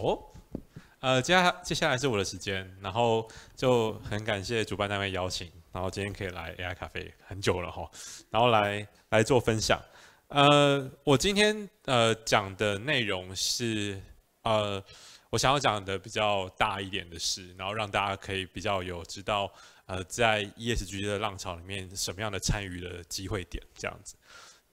哦，呃，接下接下来是我的时间，然后就很感谢主办单位邀请，然后今天可以来 AI 咖啡很久了哈，然后来来做分享，呃，我今天呃讲的内容是呃我想要讲的比较大一点的事，然后让大家可以比较有知道呃在 ESG 的浪潮里面什么样的参与的机会点这样子。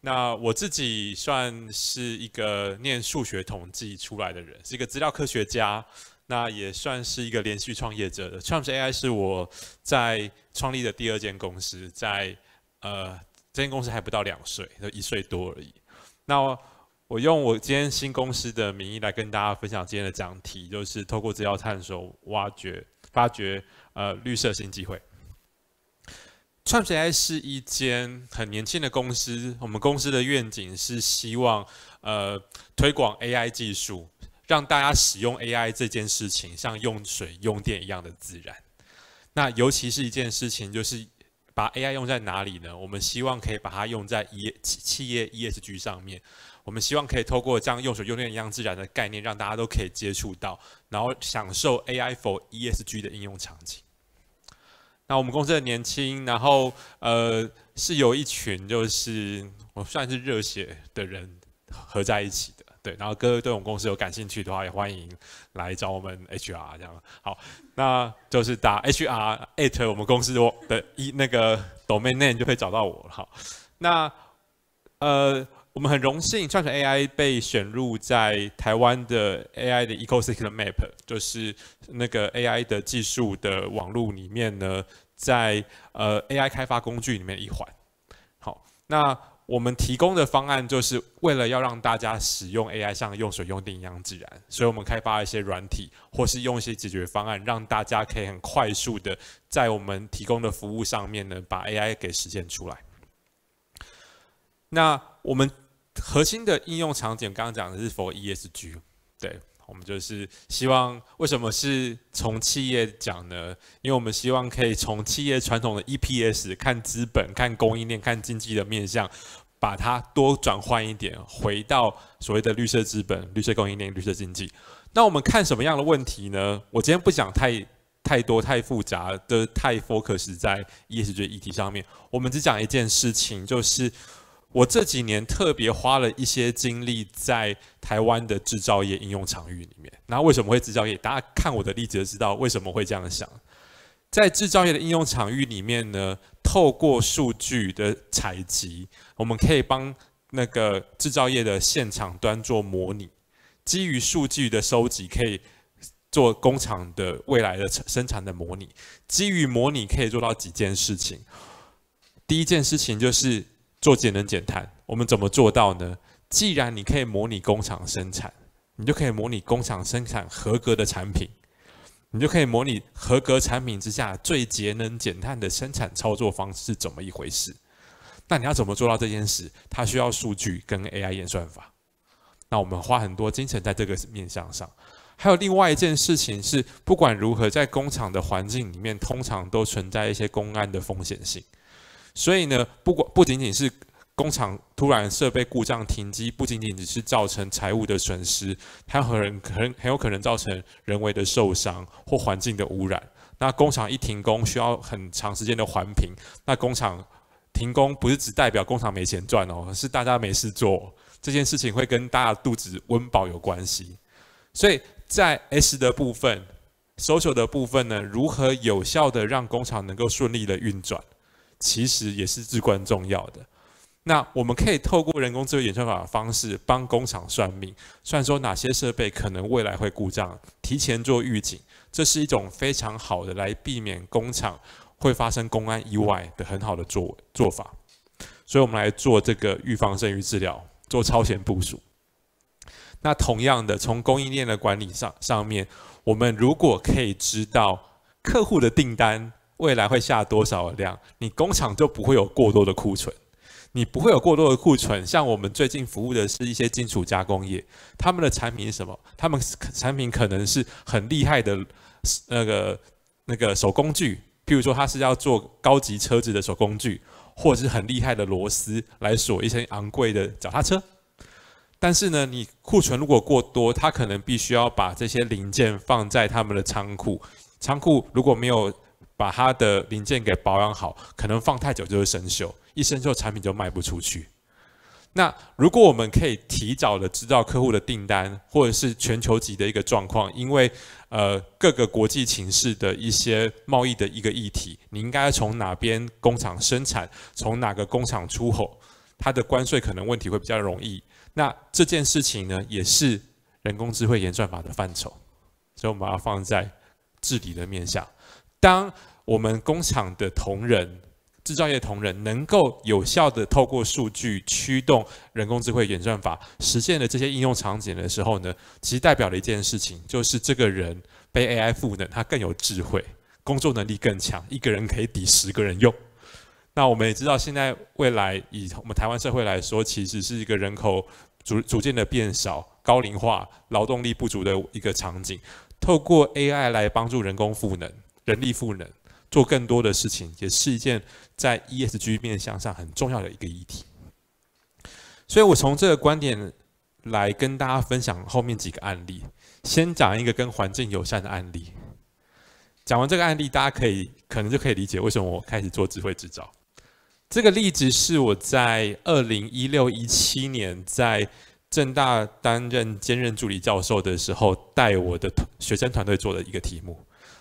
那我自己算是一个念数学统计出来的人，是一个资料科学家，那也算是一个连续创业者。Trumps AI 是我在创立的第二间公司，在呃，这间公司还不到两岁，就一岁多而已。那我用我今天新公司的名义来跟大家分享今天的讲题，就是透过资料探索、挖掘、发掘，呃，绿色新机会。创 p AI 是一间很年轻的公司。我们公司的愿景是希望，呃，推广 AI 技术，让大家使用 AI 这件事情像用水、用电一样的自然。那尤其是一件事情，就是把 AI 用在哪里呢？我们希望可以把它用在 E 企业 ESG 上面。我们希望可以透过像用水、用电一样自然的概念，让大家都可以接触到，然后享受 AI for ESG 的应用场景。那我们公司的年轻，然后呃是有一群就是我算是热血的人合在一起的，对。然后各位对我们公司有感兴趣的话，也欢迎来找我们 HR 这样。好，那就是打 HR at 我们公司的一那个 domain name 就可以找到我了。好，那呃。我们很荣幸，创想 AI 被选入在台湾的 AI 的 Ecosystem Map，就是那个 AI 的技术的网路里面呢，在呃 AI 开发工具里面一环。好，那我们提供的方案就是为了要让大家使用 AI 像用水用电一样自然，所以我们开发一些软体或是用一些解决方案，让大家可以很快速的在我们提供的服务上面呢，把 AI 给实现出来。那我们。核心的应用场景，刚刚讲的是 for ESG，对我们就是希望，为什么是从企业讲呢？因为我们希望可以从企业传统的 EPS 看资本、看供应链、看经济的面向，把它多转换一点，回到所谓的绿色资本、绿色供应链、绿色经济。那我们看什么样的问题呢？我今天不讲太太多、太复杂的、太 focus 在 ESG 议题上面，我们只讲一件事情，就是。我这几年特别花了一些精力在台湾的制造业应用场域里面。那为什么会制造业？大家看我的例子就知道为什么会这样想。在制造业的应用场域里面呢，透过数据的采集，我们可以帮那个制造业的现场端做模拟。基于数据的收集，可以做工厂的未来的生产的模拟。基于模拟，可以做到几件事情。第一件事情就是。做节能减碳，我们怎么做到呢？既然你可以模拟工厂生产，你就可以模拟工厂生产合格的产品，你就可以模拟合格产品之下最节能减碳的生产操作方式是怎么一回事。那你要怎么做到这件事？它需要数据跟 AI 演算法。那我们花很多精神在这个面向上。还有另外一件事情是，不管如何，在工厂的环境里面，通常都存在一些公安的风险性。所以呢，不管不仅仅是工厂突然设备故障停机，不仅仅只是造成财务的损失，它很很很有可能造成人为的受伤或环境的污染。那工厂一停工，需要很长时间的环评。那工厂停工不是只代表工厂没钱赚哦，是大家没事做。这件事情会跟大家肚子温饱有关系。所以在 S 的部分，social 的部分呢，如何有效的让工厂能够顺利的运转？其实也是至关重要的。那我们可以透过人工智能演算法的方式，帮工厂算命，算说哪些设备可能未来会故障，提前做预警。这是一种非常好的来避免工厂会发生公安意外的很好的做做法。所以，我们来做这个预防胜于治疗，做超前部署。那同样的，从供应链的管理上上面，我们如果可以知道客户的订单。未来会下多少量？你工厂就不会有过多的库存，你不会有过多的库存。像我们最近服务的是一些金属加工业，他们的产品是什么？他们产品可能是很厉害的那个那个手工具，譬如说它是要做高级车子的手工具，或者是很厉害的螺丝来锁一些昂贵的脚踏车。但是呢，你库存如果过多，它可能必须要把这些零件放在他们的仓库，仓库如果没有。把它的零件给保养好，可能放太久就会生锈，一生锈产品就卖不出去。那如果我们可以提早的知道客户的订单，或者是全球级的一个状况，因为呃各个国际情势的一些贸易的一个议题，你应该从哪边工厂生产，从哪个工厂出口，它的关税可能问题会比较容易。那这件事情呢，也是人工智慧研算法的范畴，所以我们把它放在治理的面向。当我们工厂的同仁、制造业同仁能够有效的透过数据驱动人工智慧演算法，实现了这些应用场景的时候呢，其实代表了一件事情，就是这个人被 AI 赋能，他更有智慧，工作能力更强，一个人可以抵十个人用。那我们也知道，现在未来以我们台湾社会来说，其实是一个人口逐逐渐的变少、高龄化、劳动力不足的一个场景，透过 AI 来帮助人工赋能。人力赋能，做更多的事情，也是一件在 ESG 面向上很重要的一个议题。所以我从这个观点来跟大家分享后面几个案例。先讲一个跟环境友善的案例。讲完这个案例，大家可以可能就可以理解为什么我开始做智慧制造。这个例子是我在二零一六一七年在正大担任兼任助理教授的时候，带我的学生团队做的一个题目。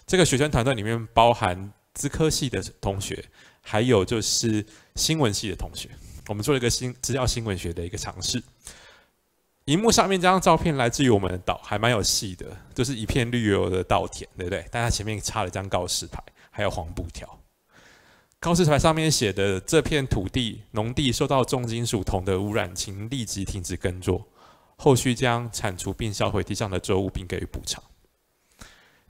这个学生团队里面包含资科系的同学，还有就是新闻系的同学，我们做了一个新资料新闻学的一个尝试。荧幕上面这张照片来自于我们的稻，还蛮有戏的，就是一片绿油油的稻田，对不对？但它前面插了一张告示牌，还有黄布条。告示牌上面写的：这片土地农地受到重金属铜的污染，请立即停止耕作，后续将铲除并销毁地上的作物，并给予补偿。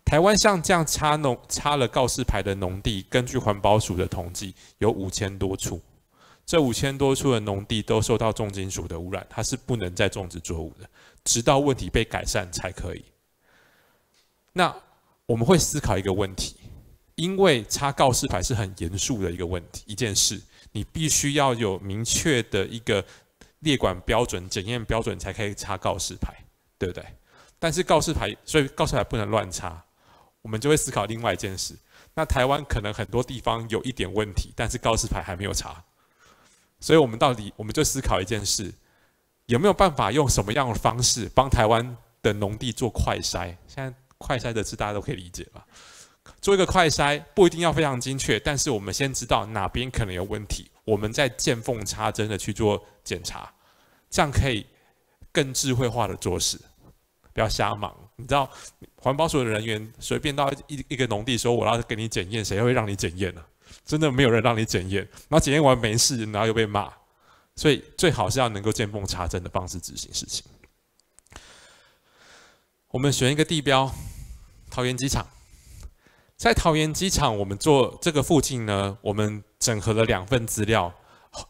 台湾像这样插农插了告示牌的农地，根据环保署的统计，有五千多处。这五千多处的农地都受到重金属的污染，它是不能再种植作物的，直到问题被改善才可以。那我们会思考一个问题，因为插告示牌是很严肃的一个问题一件事，你必须要有明确的一个列管标准、检验标准，才可以插告示牌，对不对？但是告示牌，所以告示牌不能乱插。我们就会思考另外一件事，那台湾可能很多地方有一点问题，但是告示牌还没有查，所以我们到底我们就思考一件事，有没有办法用什么样的方式帮台湾的农地做快筛？现在“快筛”的字大家都可以理解吧？做一个快筛不一定要非常精确，但是我们先知道哪边可能有问题，我们再见缝插针的去做检查，这样可以更智慧化的做事，不要瞎忙。你知道环保署的人员随便到一一个农地说我要给你检验，谁会让你检验呢？真的没有人让你检验。然后检验完没事，然后又被骂。所以最好是要能够见缝插针的方式执行事情。我们选一个地标，桃园机场。在桃园机场，我们做这个附近呢，我们整合了两份资料。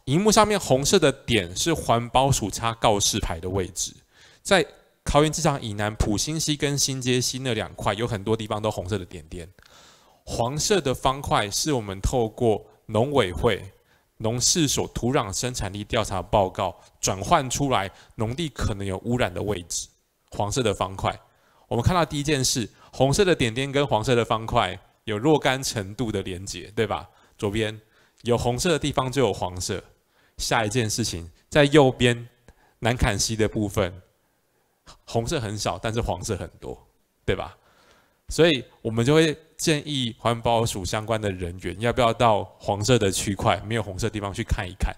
荧幕上面红色的点是环保署插告示牌的位置，在。桃园机场以南，普新西跟新街西那两块，有很多地方都红色的点点，黄色的方块是我们透过农委会农事所土壤生产力调查报告转换出来，农地可能有污染的位置。黄色的方块，我们看到第一件事，红色的点点跟黄色的方块有若干程度的连接，对吧？左边有红色的地方就有黄色。下一件事情在右边南坎西的部分。红色很少，但是黄色很多，对吧？所以我们就会建议环保署相关的人员，要不要到黄色的区块、没有红色地方去看一看？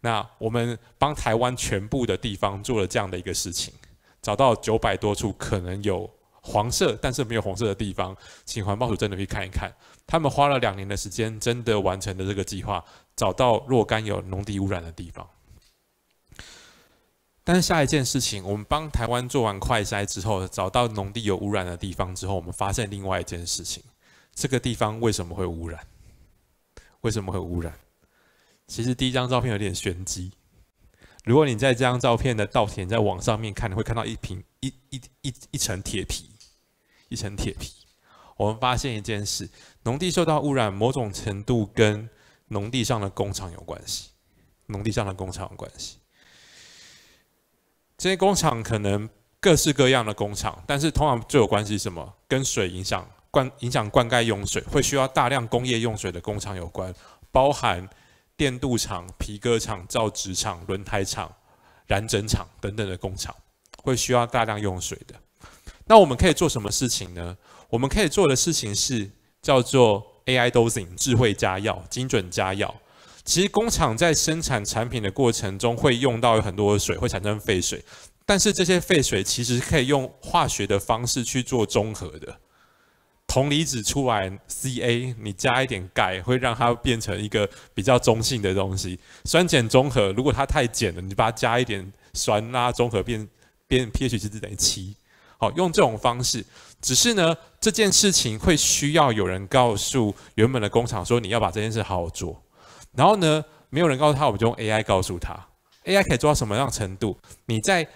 那我们帮台湾全部的地方做了这样的一个事情，找到九百多处可能有黄色但是没有红色的地方，请环保署真的去看一看。他们花了两年的时间，真的完成了这个计划，找到若干有农地污染的地方。但是下一件事情，我们帮台湾做完快筛之后，找到农地有污染的地方之后，我们发现另外一件事情：这个地方为什么会污染？为什么会污染？其实第一张照片有点玄机。如果你在这张照片的稻田在往上面看，你会看到一瓶一一一一层铁皮，一层铁皮。我们发现一件事：农地受到污染，某种程度跟农地上的工厂有关系，农地上的工厂有关系。这些工厂可能各式各样的工厂，但是通常最有关系什么？跟水影响灌影响灌溉用水，会需要大量工业用水的工厂有关，包含电镀厂、皮革厂、造纸厂、轮胎厂、染整厂等等的工厂，会需要大量用水的。那我们可以做什么事情呢？我们可以做的事情是叫做 AI dosing 智慧加药、精准加药。其实工厂在生产产品的过程中会用到很多水，会产生废水。但是这些废水其实可以用化学的方式去做中和的。铜离子出来，Ca，你加一点钙会让它变成一个比较中性的东西。酸碱中和，如果它太碱了，你把它加一点酸拉，中和变变 pH 值等于七。好，用这种方式。只是呢，这件事情会需要有人告诉原本的工厂说，你要把这件事好好做。然后呢，没有人告诉他，我们就用 AI 告诉他，AI 可以做到什么样程度？你在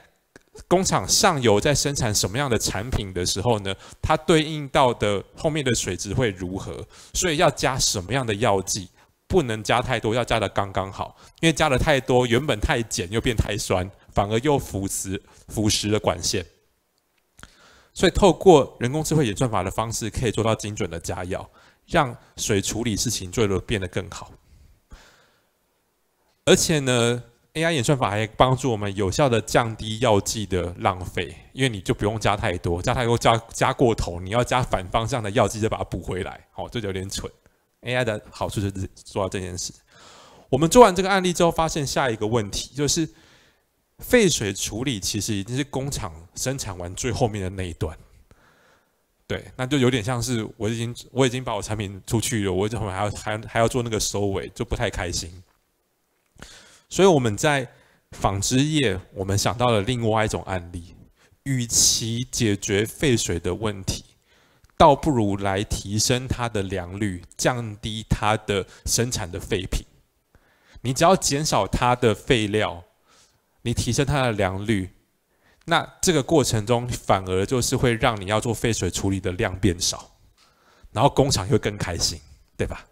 工厂上游在生产什么样的产品的时候呢？它对应到的后面的水质会如何？所以要加什么样的药剂？不能加太多，要加的刚刚好，因为加的太多，原本太碱又变太酸，反而又腐蚀腐蚀了管线。所以透过人工智慧演算法的方式，可以做到精准的加药，让水处理事情做得变得更好。而且呢，AI 演算法还帮助我们有效的降低药剂的浪费，因为你就不用加太多，加太多加加过头，你要加反方向的药剂再把它补回来，哦，这就有点蠢。AI 的好处就是做到这件事。我们做完这个案例之后，发现下一个问题就是废水处理，其实已经是工厂生产完最后面的那一段。对，那就有点像是我已经我已经把我产品出去了，我怎么还要还还要做那个收尾，就不太开心。所以我们在纺织业，我们想到了另外一种案例：，与其解决废水的问题，倒不如来提升它的良率，降低它的生产的废品。你只要减少它的废料，你提升它的良率，那这个过程中反而就是会让你要做废水处理的量变少，然后工厂会更开心，对吧？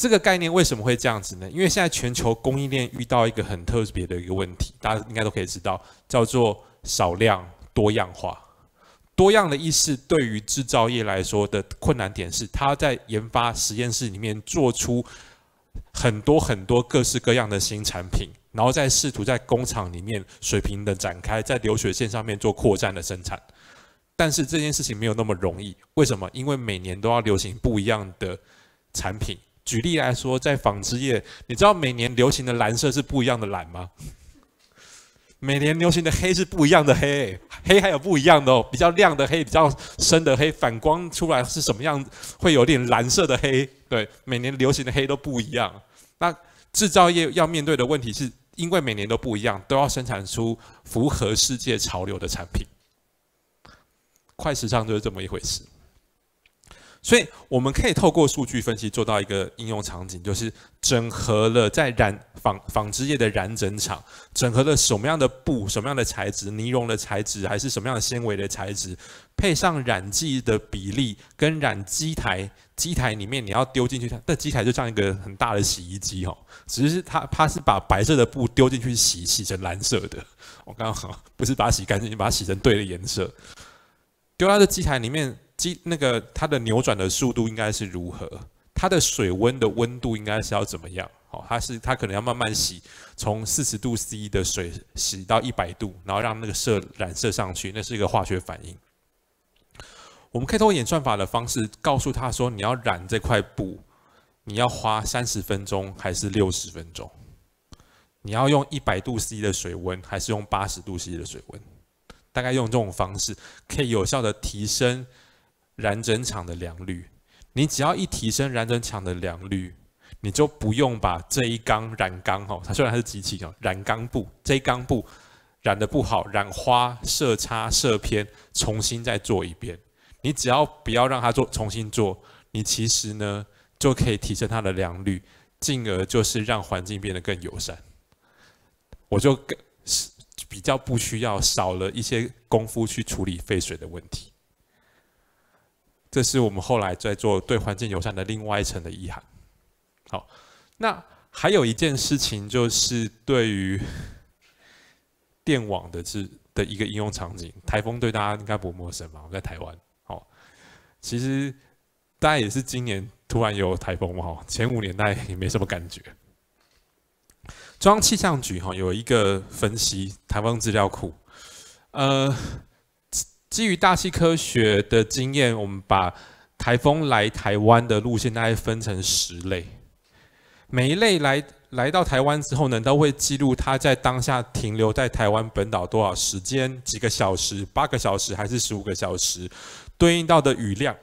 这个概念为什么会这样子呢？因为现在全球供应链遇到一个很特别的一个问题，大家应该都可以知道，叫做少量多样化。多样的意思，对于制造业来说的困难点是，它在研发实验室里面做出很多很多各式各样的新产品，然后再试图在工厂里面水平的展开，在流水线上面做扩展的生产。但是这件事情没有那么容易，为什么？因为每年都要流行不一样的产品。举例来说，在纺织业，你知道每年流行的蓝色是不一样的蓝吗？每年流行的黑是不一样的黑，黑还有不一样的，哦，比较亮的黑，比较深的黑，反光出来是什么样子？会有点蓝色的黑。对，每年流行的黑都不一样。那制造业要面对的问题，是因为每年都不一样，都要生产出符合世界潮流的产品。快时尚就是这么一回事。所以我们可以透过数据分析做到一个应用场景，就是整合了在染纺纺织业的染整厂，整合了什么样的布、什么样的材质、尼龙的材质，还是什么样的纤维的材质，配上染剂的比例，跟染机台机台里面你要丢进去，但机台就像一个很大的洗衣机哦，只是它它是把白色的布丢进去洗，洗成蓝色的。我刚刚不是把它洗干净，把它洗成对的颜色，丢到这机台里面。机那个它的扭转的速度应该是如何？它的水温的温度应该是要怎么样？好，它是它可能要慢慢洗，从四十度 C 的水洗到一百度，然后让那个色染色上去，那是一个化学反应。我们可以通过演算法的方式告诉他说，你要染这块布，你要花三十分钟还是六十分钟？你要用一百度 C 的水温还是用八十度 C 的水温？大概用这种方式可以有效的提升。染整厂的良率，你只要一提升染整厂的良率，你就不用把这一缸染缸哦，它虽然它是机器哦，染缸布这一缸布染的不好，染花色差色偏，重新再做一遍。你只要不要让它做重新做，你其实呢就可以提升它的良率，进而就是让环境变得更友善。我就更比较不需要少了一些功夫去处理废水的问题。这是我们后来在做对环境友善的另外一层的遗憾。好，那还有一件事情，就是对于电网的，这的一个应用场景。台风对大家应该不陌生吧？我在台湾，好，其实大家也是今年突然有台风嘛，前五年大家也没什么感觉。中央气象局哈有一个分析台风资料库，呃。基于大气科学的经验，我们把台风来台湾的路线大概分成十类。每一类来来到台湾之后，呢，都会记录它在当下停留在台湾本岛多少时间？几个小时、八个小时还是十五个小时？对应到的雨量，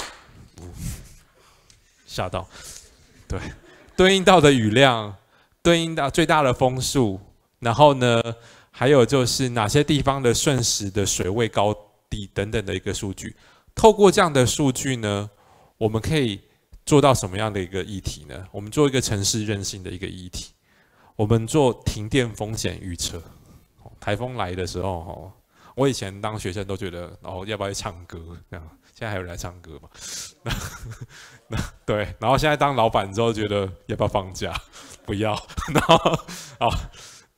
吓到！对，对应到的雨量，对应到最大的风速，然后呢，还有就是哪些地方的瞬时的水位高？底等等的一个数据，透过这样的数据呢，我们可以做到什么样的一个议题呢？我们做一个城市韧性的一个议题，我们做停电风险预测。台风来的时候，我以前当学生都觉得，然后要不要去唱歌？这样，现在还有人来唱歌吗？那那对，然后现在当老板之后觉得要不要放假？不要，然后啊。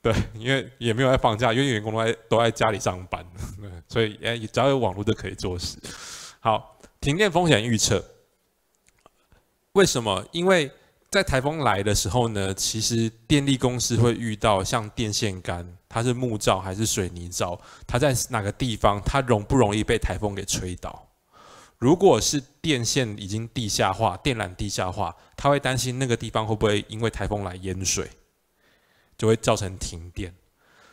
对，因为也没有在放假，因为员工都在都在家里上班，所以哎，只要有网络就可以做事。好，停电风险预测，为什么？因为在台风来的时候呢，其实电力公司会遇到像电线杆，它是木造还是水泥造？它在哪个地方？它容不容易被台风给吹倒？如果是电线已经地下化，电缆地下化，他会担心那个地方会不会因为台风来淹水？就会造成停电，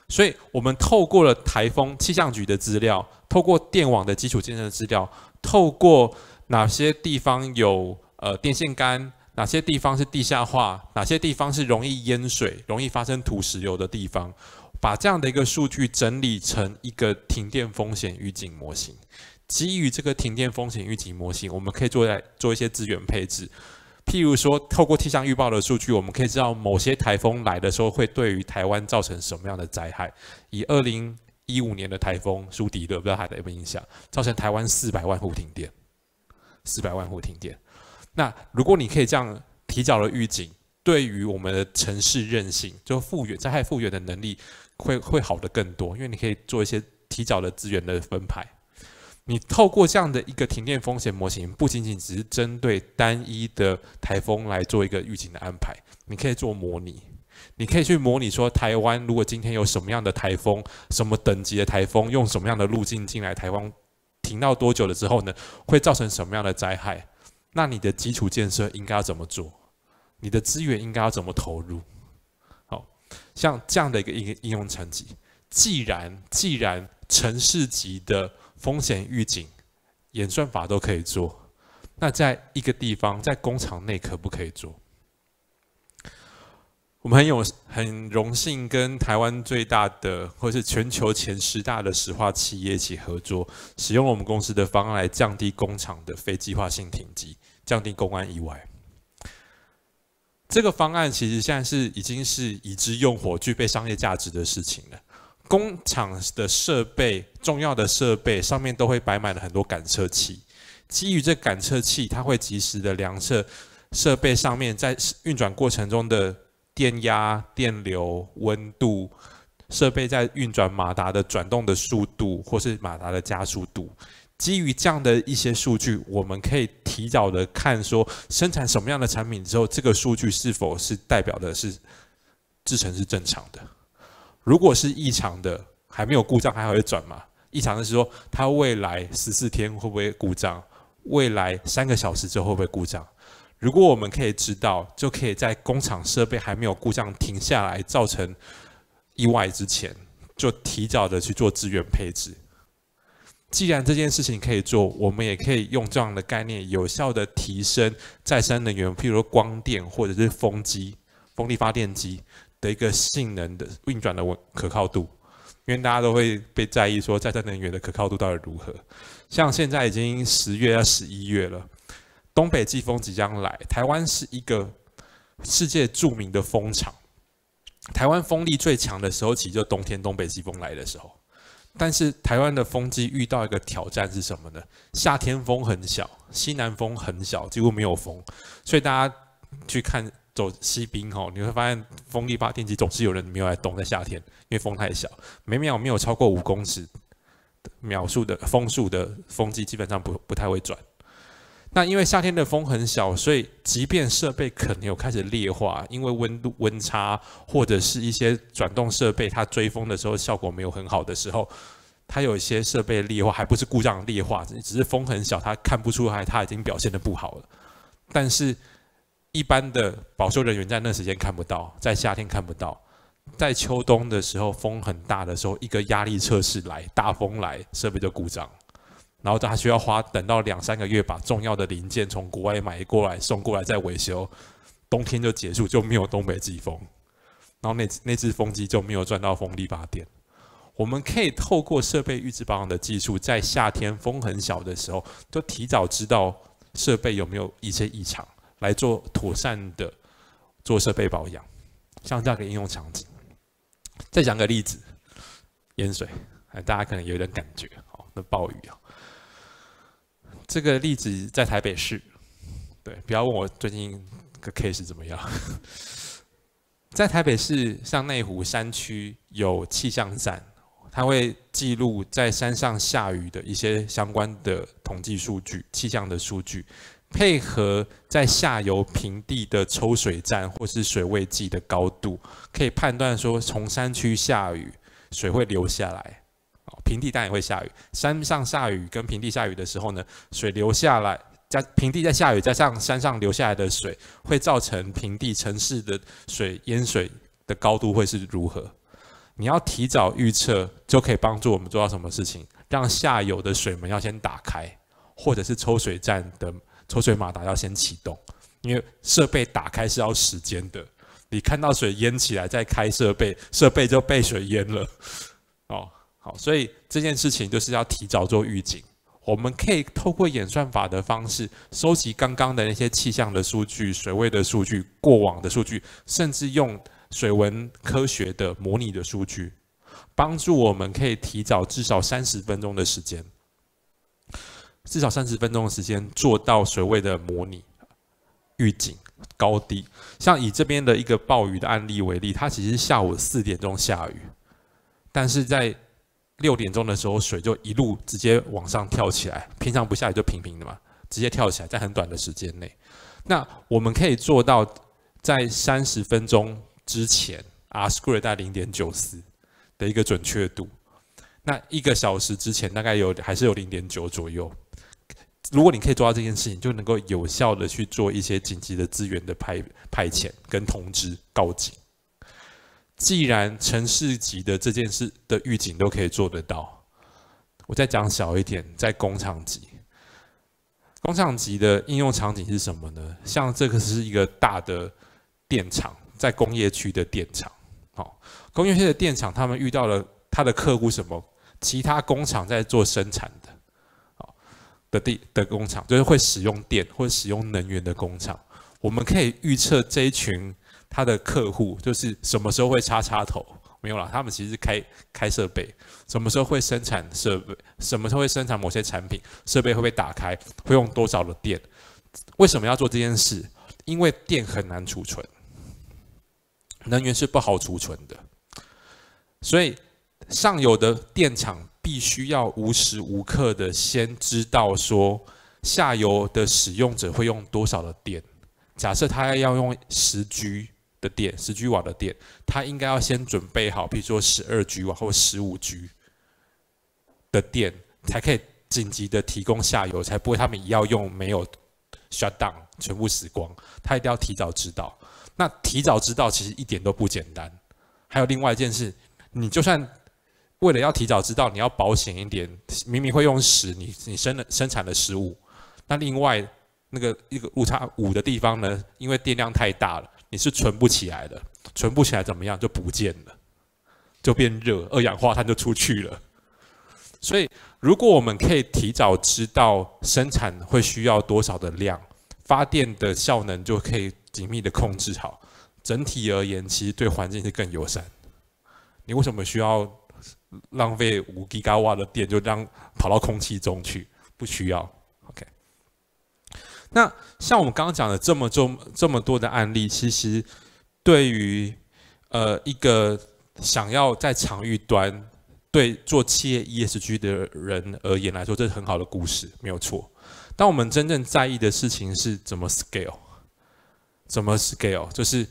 所以我们透过了台风气象局的资料，透过电网的基础建设资料，透过哪些地方有呃电线杆，哪些地方是地下化，哪些地方是容易淹水、容易发生土石流的地方，把这样的一个数据整理成一个停电风险预警模型。基于这个停电风险预警模型，我们可以做在做一些资源配置。譬如说，透过气象预报的数据，我们可以知道某些台风来的时候会对于台湾造成什么样的灾害。以二零一五年的台风苏迪勒，不知道还带不影响，造成台湾四百万户停电。四百万户停电。那如果你可以这样提早的预警，对于我们的城市韧性，就复原灾害复原的能力，会会好的更多，因为你可以做一些提早的资源的分派。你透过这样的一个停电风险模型，不仅仅只是针对单一的台风来做一个预警的安排，你可以做模拟，你可以去模拟说，台湾如果今天有什么样的台风，什么等级的台风，用什么样的路径进来，台风停到多久了之后呢，会造成什么样的灾害？那你的基础建设应该要怎么做？你的资源应该要怎么投入？好，像这样的一个应应用层级，既然既然城市级的。风险预警、演算法都可以做。那在一个地方，在工厂内可不可以做？我们很有很荣幸跟台湾最大的，或是全球前十大的石化企业一起合作，使用我们公司的方案来降低工厂的非计划性停机，降低公安意外。这个方案其实现在是已经是已知用火具备商业价值的事情了。工厂的设备，重要的设备上面都会摆满了很多感测器。基于这感测器，它会及时的量测设备上面在运转过程中的电压、电流、温度，设备在运转马达的转动的速度或是马达的加速度。基于这样的一些数据，我们可以提早的看说，生产什么样的产品之后，这个数据是否是代表的是制成是正常的。如果是异常的，还没有故障，还好会转吗？异常的是说，它未来十四天会不会故障？未来三个小时之后会不会故障？如果我们可以知道，就可以在工厂设备还没有故障停下来造成意外之前，就提早的去做资源配置。既然这件事情可以做，我们也可以用这样的概念，有效的提升再生能源，譬如说光电或者是风机、风力发电机。的一个性能的运转的稳可靠度，因为大家都会被在意说再生能源的可靠度到底如何。像现在已经十月要十一月了，东北季风即将来，台湾是一个世界著名的风场，台湾风力最强的时候其实就冬天东北季风来的时候。但是台湾的风机遇到一个挑战是什么呢？夏天风很小，西南风很小，几乎没有风，所以大家去看。走西兵吼，你会发现风力发电机总是有人没有来动，在夏天，因为风太小，每秒没有超过五公尺秒数的风速的风机，基本上不不太会转。那因为夏天的风很小，所以即便设备可能有开始劣化，因为温度温差或者是一些转动设备它追风的时候效果没有很好的时候，它有一些设备劣化还不是故障劣化，只是风很小，它看不出来它已经表现的不好了，但是。一般的保修人员在那时间看不到，在夏天看不到，在秋冬的时候风很大的时候，一个压力测试来，大风来，设备就故障，然后他需要花等到两三个月，把重要的零件从国外买过来送过来再维修，冬天就结束就没有东北季风，然后那那只风机就没有赚到风力发电。我们可以透过设备预制保养的技术，在夏天风很小的时候，就提早知道设备有没有一些异常。来做妥善的做设备保养，像这样个应用场景。再讲个例子，淹水，大家可能有点感觉哦，那暴雨啊。这个例子在台北市，对，不要问我最近个 case 怎么样。在台北市，像内湖山区有气象站，它会记录在山上下雨的一些相关的统计数据，气象的数据。配合在下游平地的抽水站或是水位计的高度，可以判断说，从山区下雨，水会流下来，哦，平地当然也会下雨。山上下雨跟平地下雨的时候呢，水流下来，加平地在下雨，加上山上流下来的水，会造成平地城市的水淹水的高度会是如何？你要提早预测，就可以帮助我们做到什么事情？让下游的水门要先打开，或者是抽水站的。抽水马达要先启动，因为设备打开是要时间的。你看到水淹起来再开设备，设备就被水淹了。哦，好，所以这件事情就是要提早做预警。我们可以透过演算法的方式，收集刚刚的那些气象的数据、水位的数据、过往的数据，甚至用水文科学的模拟的数据，帮助我们可以提早至少三十分钟的时间。至少三十分钟的时间做到水位的模拟预警高低。像以这边的一个暴雨的案例为例，它其实下午四点钟下雨，但是在六点钟的时候水就一路直接往上跳起来。平常不下雨就平平的嘛，直接跳起来，在很短的时间内。那我们可以做到在三十分钟之前啊 s q u a r e 在零点九四的一个准确度。那一个小时之前大概有还是有零点九左右。如果你可以做到这件事情，就能够有效的去做一些紧急的资源的派派遣跟通知告警。既然城市级的这件事的预警都可以做得到，我再讲小一点，在工厂级。工厂级的应用场景是什么呢？像这个是一个大的电厂，在工业区的电厂。好，工业区的电厂，他们遇到了他的客户什么？其他工厂在做生产的。的地的工厂就是会使用电或使用能源的工厂，我们可以预测这一群他的客户就是什么时候会插插头没有了，他们其实开开设备，什么时候会生产设备，什么时候会生产某些产品，设备会被打开，会用多少的电？为什么要做这件事？因为电很难储存，能源是不好储存的，所以上游的电厂。必须要无时无刻的先知道说，下游的使用者会用多少的电。假设他要用十 G 的电，十 G 瓦的电，他应该要先准备好，比如说十二 G 瓦或十五 G 的电，才可以紧急的提供下游，才不会他们要用没有 shut down 全部死光。他一定要提早知道。那提早知道其实一点都不简单。还有另外一件事，你就算。为了要提早知道，你要保险一点，明明会用十，你你生了生产了十五，那另外那个一个误差五的地方呢？因为电量太大了，你是存不起来的，存不起来怎么样就不见了，就变热，二氧化碳就出去了。所以，如果我们可以提早知道生产会需要多少的量，发电的效能就可以紧密的控制好。整体而言，其实对环境是更友善。你为什么需要？浪费五吉瓦的电，就让跑到空气中去，不需要。OK。那像我们刚刚讲的这么重、这么多的案例，其实对于呃一个想要在场域端对做企业 ESG 的人而言来说，这是很好的故事，没有错。但我们真正在意的事情是怎么 scale，怎么 scale，就是。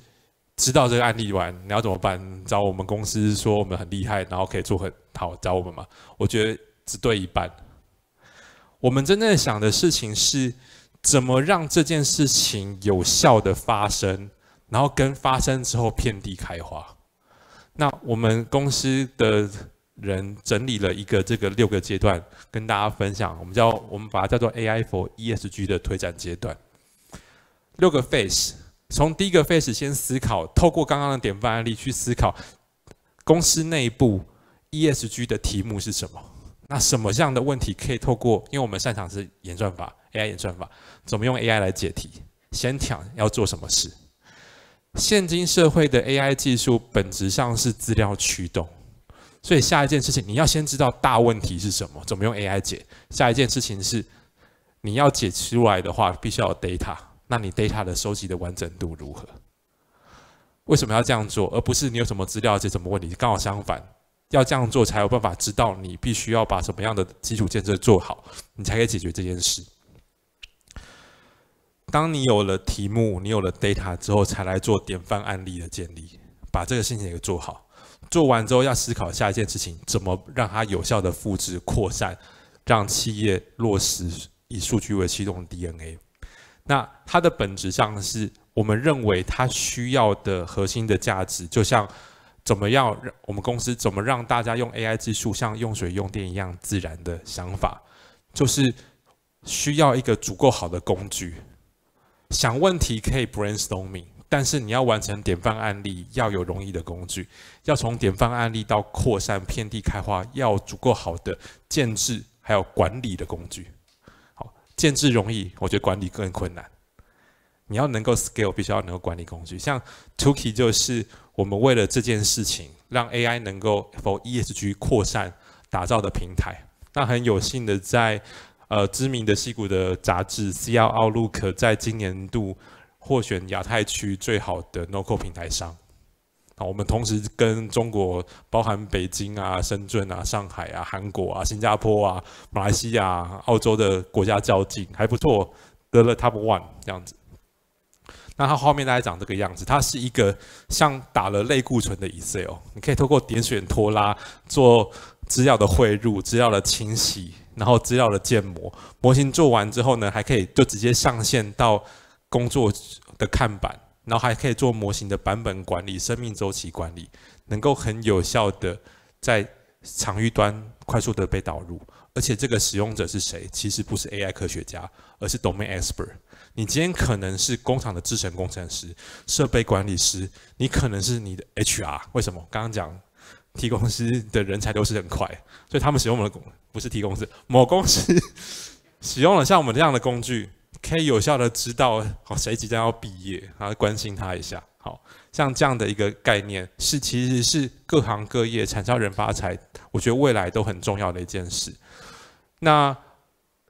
知道这个案例完，你要怎么办？找我们公司说我们很厉害，然后可以做很好找我们嘛？我觉得只对一半。我们真正想的事情是，怎么让这件事情有效的发生，然后跟发生之后遍地开花。那我们公司的人整理了一个这个六个阶段，跟大家分享。我们叫我们把它叫做 AI for ESG 的推展阶段，六个 phase。从第一个 face 先思考，透过刚刚的典范案例去思考，公司内部 ESG 的题目是什么？那什么样的问题可以透过？因为我们擅长是演算法 AI 演算法，怎么用 AI 来解题？先想要做什么事。现今社会的 AI 技术本质上是资料驱动，所以下一件事情你要先知道大问题是什么，怎么用 AI 解？下一件事情是你要解出来的话，必须要有 data。那你 data 的收集的完整度如何？为什么要这样做？而不是你有什么资料就怎么问你？刚好相反，要这样做才有办法知道你必须要把什么样的基础建设做好，你才可以解决这件事。当你有了题目，你有了 data 之后，才来做典范案例的建立，把这个事情给做好。做完之后，要思考下一件事情怎么让它有效的复制扩散，让企业落实以数据为驱动的 DNA。那它的本质上是我们认为它需要的核心的价值，就像怎么样，我们公司怎么让大家用 AI 技术像用水用电一样自然的想法，就是需要一个足够好的工具。想问题可以 brainstorming，但是你要完成典范案例，要有容易的工具，要从典范案例到扩散遍地开花，要足够好的建制还有管理的工具。建制容易，我觉得管理更困难。你要能够 scale，必须要能够管理工具。像 t o k i 就是我们为了这件事情，让 AI 能够 for ESG 扩散打造的平台。那很有幸的在呃知名的西骨的杂志 CIO u t l o o k 在今年度获选亚太区最好的 n o c o 平台商。啊，我们同时跟中国，包含北京啊、深圳啊、上海啊、韩国啊、新加坡啊、马来西亚、澳洲的国家交劲，还不错，得了 Top One 这样子。那它画面大概长这个样子，它是一个像打了类固醇的 Excel，你可以透过点选拖拉做资料的汇入、资料的清洗，然后资料的建模。模型做完之后呢，还可以就直接上线到工作的看板。然后还可以做模型的版本管理、生命周期管理，能够很有效的在场域端快速的被导入。而且这个使用者是谁？其实不是 AI 科学家，而是 Domain Expert。你今天可能是工厂的智能工程师、设备管理师，你可能是你的 HR。为什么？刚刚讲 T 公司的人才流失很快，所以他们使用我们的工不是 T 公司，某公司使用了像我们这样的工具。可以有效的知道谁即将要毕业，然后关心他一下，好像这样的一个概念是其实是各行各业、产销人发财，我觉得未来都很重要的一件事。那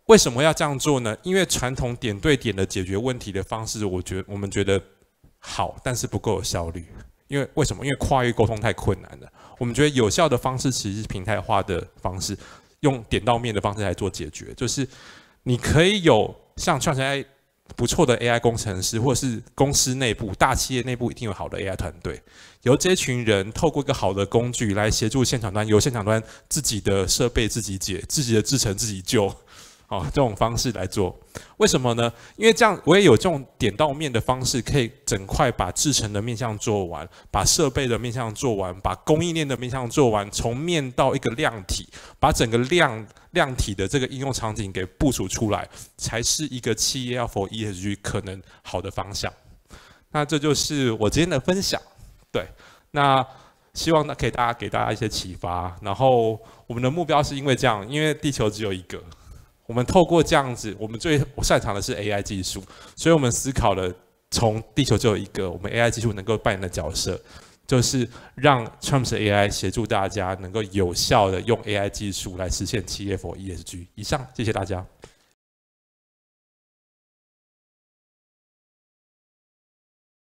为什么要这样做呢？因为传统点对点的解决问题的方式，我觉得我们觉得好，但是不够有效率。因为为什么？因为跨越沟通太困难了。我们觉得有效的方式其实是平台化的方式，用点到面的方式来做解决，就是你可以有。像创 A 不错的 AI 工程师，或是公司内部大企业内部一定有好的 AI 团队，由这群人透过一个好的工具来协助现场端，由现场端自己的设备自己解、自己的制程自己救。哦，这种方式来做，为什么呢？因为这样我也有这种点到面的方式，可以整块把制成的面向做完，把设备的面向做完，把供应链的面向做完，从面到一个量体，把整个量量体的这个应用场景给部署出来，才是一个企业要 for ESG 可能好的方向。那这就是我今天的分享，对，那希望可以大家给大家一些启发。然后我们的目标是因为这样，因为地球只有一个。我们透过这样子，我们最擅长的是 AI 技术，所以我们思考了从地球只有一个我们 AI 技术能够扮演的角色，就是让 Trumps AI 协助大家能够有效的用 AI 技术来实现企业或 ESG。以上，谢谢大家。